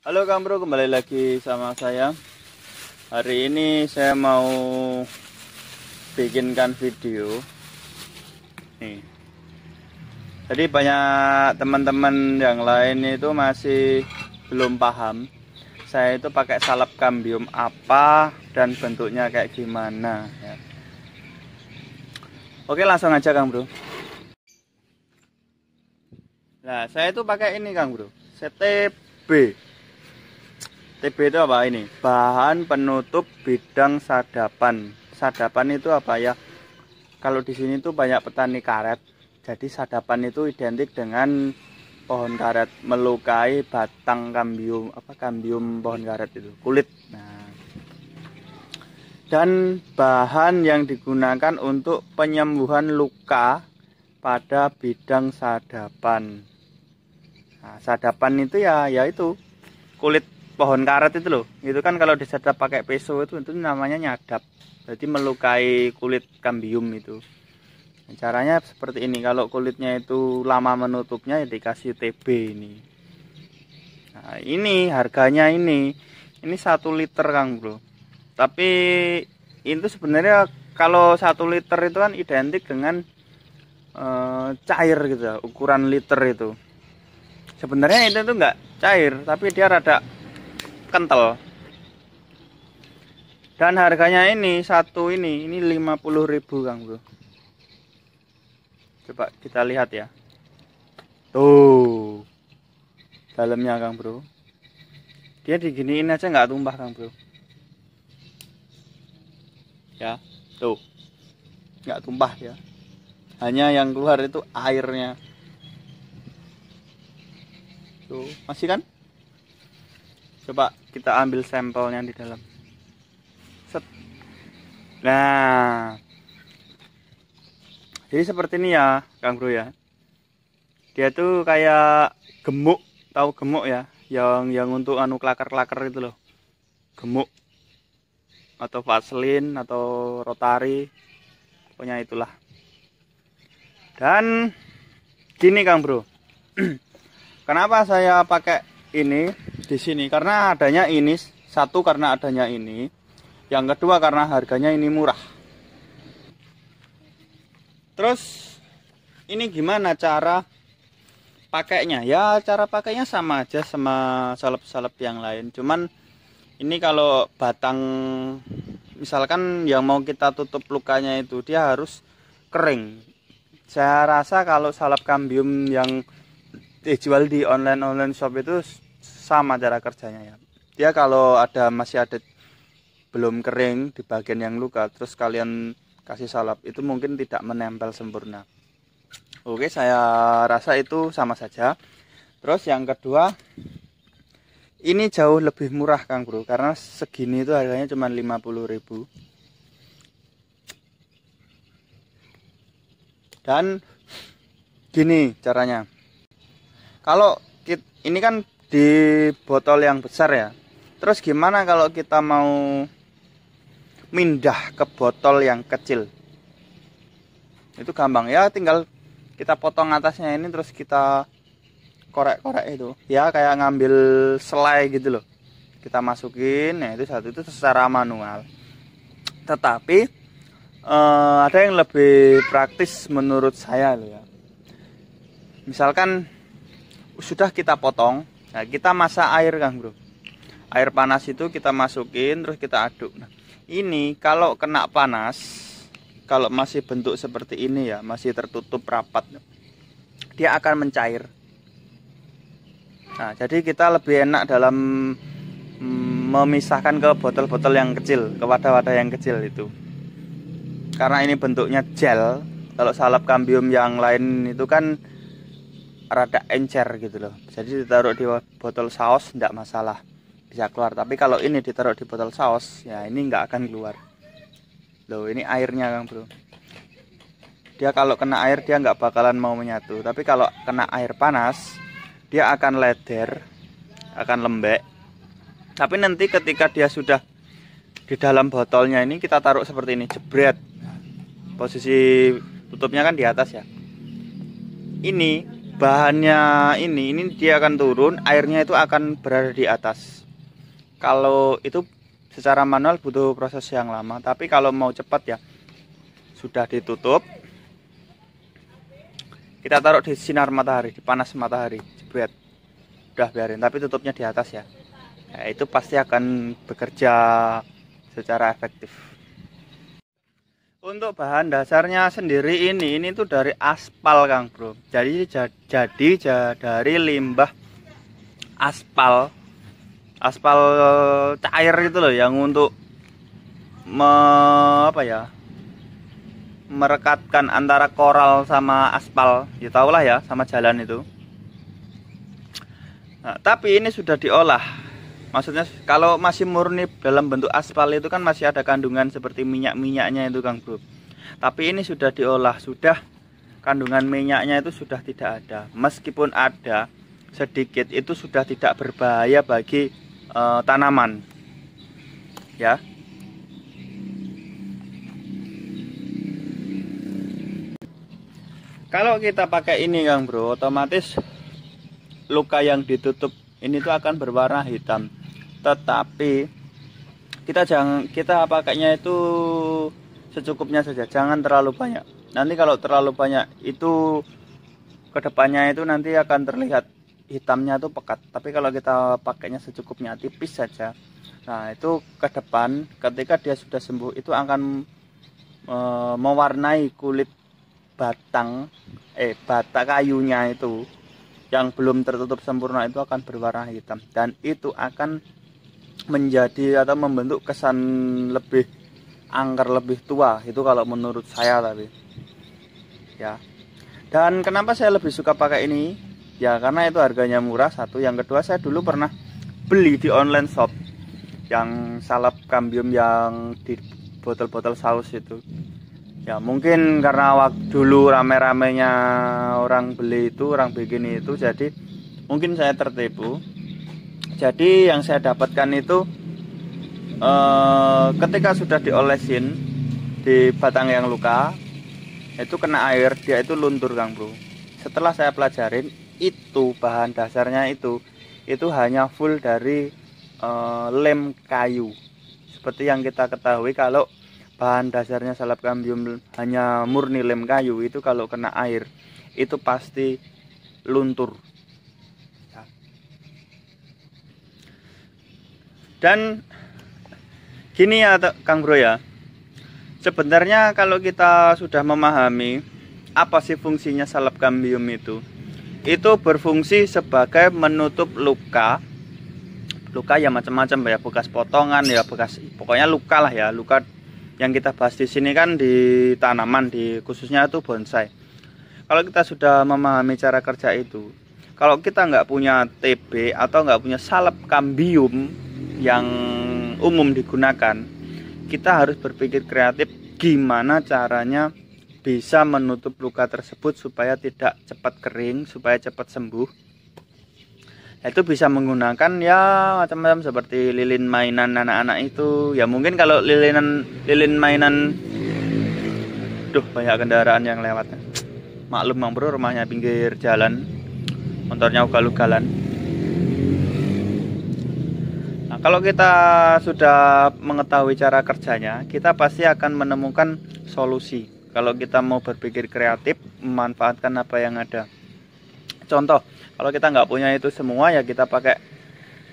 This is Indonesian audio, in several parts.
Halo Kambro, kembali lagi sama saya. Hari ini saya mau bikinkan video. Nih. Jadi banyak teman-teman yang lain itu masih belum paham. Saya itu pakai salep kambium apa dan bentuknya kayak gimana ya. Oke, langsung aja Kang Bro. Nah, saya itu pakai ini Kang Bro, CTB TB itu apa ini? Bahan penutup bidang sadapan. Sadapan itu apa ya? Kalau di sini tuh banyak petani karet. Jadi sadapan itu identik dengan pohon karet melukai batang kambium apa kambium pohon karet itu kulit. Nah. Dan bahan yang digunakan untuk penyembuhan luka pada bidang sadapan. Nah, sadapan itu ya yaitu kulit pohon karet itu loh itu kan kalau disedap pakai peso itu itu namanya nyadap jadi melukai kulit kambium itu nah, caranya seperti ini kalau kulitnya itu lama menutupnya ya dikasih TB ini nah ini harganya ini ini satu liter Kang Bro tapi itu sebenarnya kalau satu liter itu kan identik dengan e, cair gitu ukuran liter itu sebenarnya itu tuh nggak cair tapi dia rada kental dan harganya ini satu ini ini 50.000 Kang Bro coba kita lihat ya tuh dalamnya Kang Bro dia diginiin aja nggak tumpah Kang Bro ya tuh nggak tumpah ya hanya yang keluar itu airnya tuh masih kan coba kita ambil sampelnya di dalam Set. nah jadi seperti ini ya Kang Bro ya dia tuh kayak gemuk tahu gemuk ya yang yang untuk anu klakar-klakar itu loh gemuk atau vaselin atau rotari pokoknya itulah dan gini Kang Bro kenapa saya pakai ini di sini karena adanya ini satu karena adanya ini, yang kedua karena harganya ini murah. Terus ini gimana cara pakainya? Ya cara pakainya sama aja sama salep-salep yang lain. Cuman ini kalau batang misalkan yang mau kita tutup lukanya itu dia harus kering. Saya rasa kalau salep kambium yang dijual di online-online shop itu sama cara kerjanya ya dia kalau ada masih ada belum kering di bagian yang luka terus kalian kasih salep itu mungkin tidak menempel sempurna oke saya rasa itu sama saja terus yang kedua ini jauh lebih murah Kang Bro karena segini itu harganya cuma ribu dan gini caranya kalau ini kan di botol yang besar ya terus gimana kalau kita mau mindah ke botol yang kecil itu gampang ya tinggal kita potong atasnya ini terus kita korek-korek itu ya kayak ngambil selai gitu loh kita masukin ya itu satu itu secara manual tetapi eh, ada yang lebih praktis menurut saya loh ya misalkan sudah kita potong Nah, kita masak air, Kang Bro. Air panas itu kita masukin terus kita aduk. Nah, ini kalau kena panas, kalau masih bentuk seperti ini ya, masih tertutup rapat. Dia akan mencair. Nah, jadi kita lebih enak dalam mm, memisahkan ke botol-botol yang kecil, ke wadah-wadah yang kecil itu. Karena ini bentuknya gel, kalau salep kambium yang lain itu kan rada encer gitu loh jadi ditaruh di botol saus tidak masalah bisa keluar tapi kalau ini ditaruh di botol saus ya ini enggak akan keluar loh ini airnya kang bro dia kalau kena air dia enggak bakalan mau menyatu tapi kalau kena air panas dia akan leder akan lembek tapi nanti ketika dia sudah di dalam botolnya ini kita taruh seperti ini jebret posisi tutupnya kan di atas ya ini bahannya ini ini dia akan turun airnya itu akan berada di atas kalau itu secara manual butuh proses yang lama tapi kalau mau cepat ya sudah ditutup kita taruh di sinar matahari di panas matahari jebret udah biarin tapi tutupnya di atas ya, ya itu pasti akan bekerja secara efektif untuk bahan dasarnya sendiri ini, ini tuh dari aspal Kang Bro. Jadi jadi dari limbah aspal, aspal cair itu loh yang untuk me, apa ya merekatkan antara koral sama aspal. Ya lah ya sama jalan itu. Nah, tapi ini sudah diolah Maksudnya kalau masih murni dalam bentuk aspal itu kan masih ada kandungan seperti minyak-minyaknya itu Kang Bro. Tapi ini sudah diolah, sudah kandungan minyaknya itu sudah tidak ada. Meskipun ada sedikit itu sudah tidak berbahaya bagi e, tanaman. Ya. Kalau kita pakai ini Kang Bro, otomatis luka yang ditutup ini tuh akan berwarna hitam tetapi kita jangan kita pakainya itu secukupnya saja jangan terlalu banyak nanti kalau terlalu banyak itu kedepannya itu nanti akan terlihat hitamnya itu pekat tapi kalau kita pakainya secukupnya tipis saja nah itu ke depan ketika dia sudah sembuh itu akan e, mewarnai kulit batang eh batang kayunya itu yang belum tertutup sempurna itu akan berwarna hitam dan itu akan menjadi atau membentuk kesan lebih angker lebih tua itu kalau menurut saya tapi ya dan kenapa saya lebih suka pakai ini ya karena itu harganya murah satu yang kedua saya dulu pernah beli di online shop yang salep kambium yang di botol-botol saus itu ya mungkin karena waktu dulu rame-ramenya orang beli itu orang begini itu jadi mungkin saya tertipu jadi yang saya dapatkan itu eh, ketika sudah diolesin di batang yang luka itu kena air dia itu luntur kang bro setelah saya pelajarin itu bahan dasarnya itu itu hanya full dari eh, lem kayu seperti yang kita ketahui kalau bahan dasarnya salep kambium hanya murni lem kayu itu kalau kena air itu pasti luntur dan gini ya Kang Bro ya sebenarnya kalau kita sudah memahami apa sih fungsinya salep kambium itu itu berfungsi sebagai menutup luka luka ya macam-macam ya bekas potongan ya bekas pokoknya luka lah ya luka yang kita bahas di sini kan di tanaman di khususnya itu bonsai kalau kita sudah memahami cara kerja itu kalau kita nggak punya TB atau nggak punya salep kambium yang umum digunakan kita harus berpikir kreatif gimana caranya bisa menutup luka tersebut supaya tidak cepat kering supaya cepat sembuh nah, itu bisa menggunakan ya macam-macam seperti lilin mainan anak-anak itu ya mungkin kalau lilinan lilin mainan duh banyak kendaraan yang lewat maklum mang bro rumahnya pinggir jalan motornya ugal-ugalan kalau kita sudah mengetahui cara kerjanya, kita pasti akan menemukan solusi. Kalau kita mau berpikir kreatif, memanfaatkan apa yang ada. Contoh, kalau kita nggak punya itu semua ya kita pakai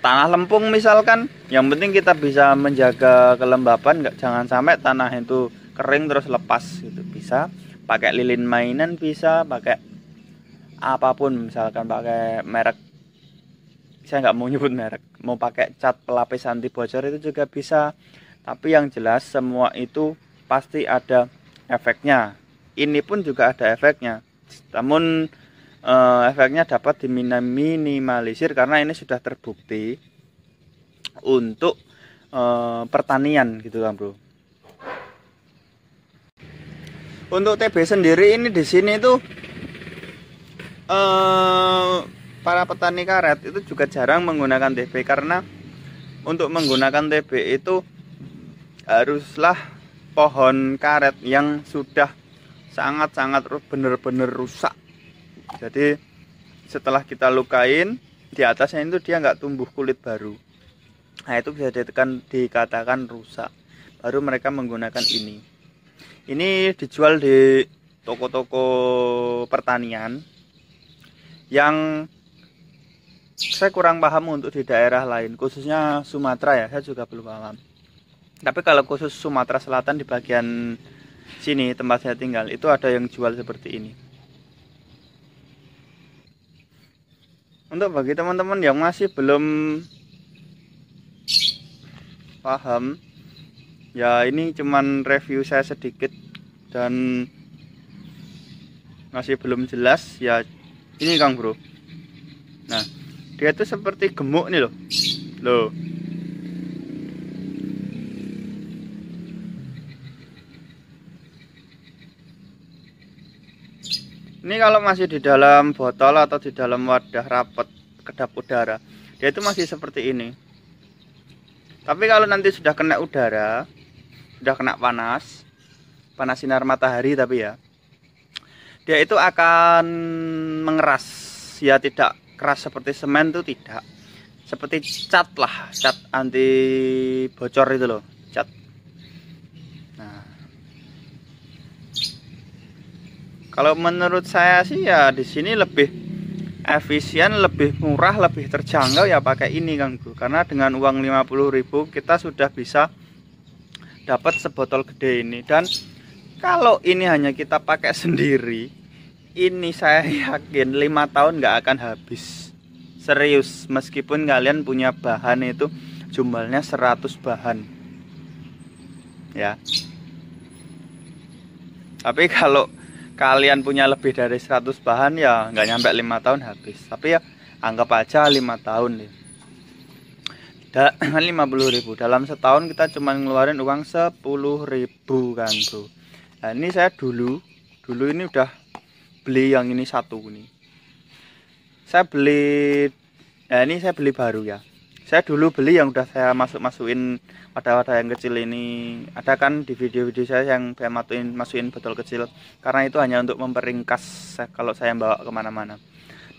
tanah lempung misalkan. Yang penting kita bisa menjaga kelembapan, nggak jangan sampai tanah itu kering terus lepas gitu bisa. Pakai lilin mainan bisa, pakai apapun misalkan pakai merek saya nggak mau nyebut merek mau pakai cat pelapis anti bocor itu juga bisa tapi yang jelas semua itu pasti ada efeknya ini pun juga ada efeknya namun eh, efeknya dapat diminimalisir karena ini sudah terbukti untuk eh, pertanian gitu kan bro untuk TB sendiri ini di sini tuh eh, para petani karet itu juga jarang menggunakan TB karena untuk menggunakan TB itu haruslah pohon karet yang sudah sangat-sangat benar-benar rusak jadi setelah kita lukain di atasnya itu dia nggak tumbuh kulit baru nah itu bisa ditekan, dikatakan rusak baru mereka menggunakan ini ini dijual di toko-toko pertanian yang saya kurang paham untuk di daerah lain, khususnya Sumatera ya, saya juga belum paham. Tapi kalau khusus Sumatera Selatan di bagian sini tempat saya tinggal, itu ada yang jual seperti ini. Untuk bagi teman-teman yang masih belum paham, ya ini cuman review saya sedikit dan masih belum jelas ya ini Kang Bro. Nah, dia tuh seperti gemuk nih loh loh ini kalau masih di dalam botol atau di dalam wadah rapat kedap udara dia itu masih seperti ini tapi kalau nanti sudah kena udara sudah kena panas panas sinar matahari tapi ya dia itu akan mengeras ya tidak keras seperti semen itu tidak seperti cat lah cat anti bocor itu loh cat nah kalau menurut saya sih ya di sini lebih efisien lebih murah lebih terjangkau ya pakai ini Kang Bu karena dengan uang 50.000 kita sudah bisa dapat sebotol gede ini dan kalau ini hanya kita pakai sendiri ini saya yakin 5 tahun nggak akan habis serius meskipun kalian punya bahan itu jumlahnya 100 bahan ya tapi kalau kalian punya lebih dari 100 bahan ya nggak nyampe 5 tahun habis tapi ya anggap aja 5 tahun nih lima puluh ribu dalam setahun kita cuma ngeluarin uang 10.000 ribu kan bro nah, ini saya dulu dulu ini udah beli yang ini satu ini. saya beli ya ini saya beli baru ya saya dulu beli yang udah saya masuk-masukin wadah-wadah yang kecil ini ada kan di video-video saya yang saya masukin, masukin botol kecil karena itu hanya untuk memperingkas kalau saya bawa kemana-mana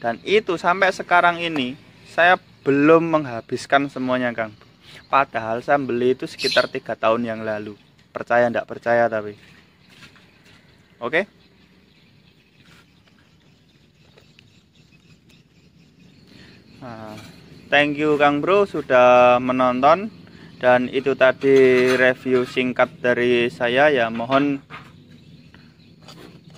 dan itu sampai sekarang ini saya belum menghabiskan semuanya Kang padahal saya beli itu sekitar tiga tahun yang lalu percaya ndak percaya tapi oke okay? Thank you Kang Bro sudah menonton dan itu tadi review singkat dari saya ya mohon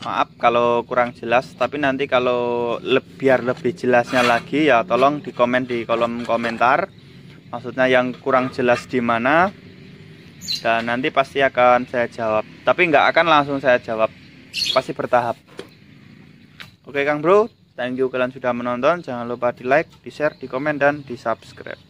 maaf kalau kurang jelas tapi nanti kalau le biar lebih jelasnya lagi ya tolong di komen di kolom komentar maksudnya yang kurang jelas di mana dan nanti pasti akan saya jawab tapi nggak akan langsung saya jawab pasti bertahap oke Kang Bro Thank you kalian sudah menonton. Jangan lupa di like, di share, di komen, dan di subscribe.